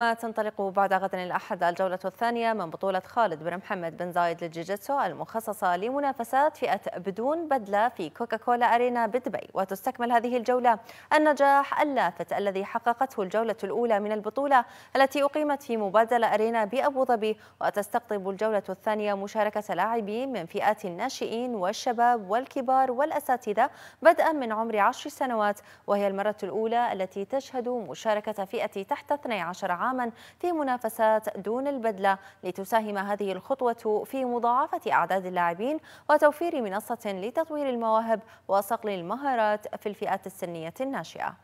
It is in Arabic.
تنطلق بعد غد الأحد الجولة الثانية من بطولة خالد بن محمد بن زايد للجيجيتسو المخصصة لمنافسات فئة بدون بدلة في كوكاكولا أرينا بدبي وتستكمل هذه الجولة النجاح اللافت الذي حققته الجولة الأولى من البطولة التي أقيمت في مبادلة أرينا بأبو ظبي وتستقطب الجولة الثانية مشاركة لاعبين من فئات الناشئين والشباب والكبار والأساتذة بدءا من عمر عشر سنوات وهي المرة الأولى التي تشهد مشاركة فئة تحت 12 عام عاما في منافسات دون البدلة لتساهم هذه الخطوة في مضاعفة أعداد اللاعبين وتوفير منصة لتطوير المواهب وصقل المهارات في الفئات السنية الناشئة